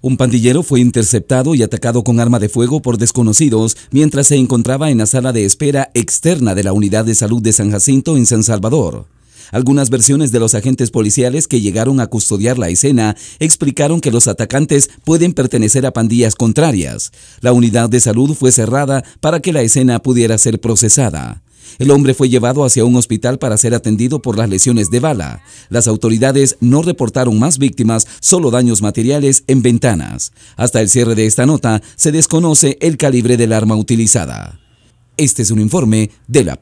Un pandillero fue interceptado y atacado con arma de fuego por desconocidos mientras se encontraba en la sala de espera externa de la Unidad de Salud de San Jacinto en San Salvador. Algunas versiones de los agentes policiales que llegaron a custodiar la escena explicaron que los atacantes pueden pertenecer a pandillas contrarias. La unidad de salud fue cerrada para que la escena pudiera ser procesada. El hombre fue llevado hacia un hospital para ser atendido por las lesiones de bala. Las autoridades no reportaron más víctimas, solo daños materiales en ventanas. Hasta el cierre de esta nota se desconoce el calibre del arma utilizada. Este es un informe de la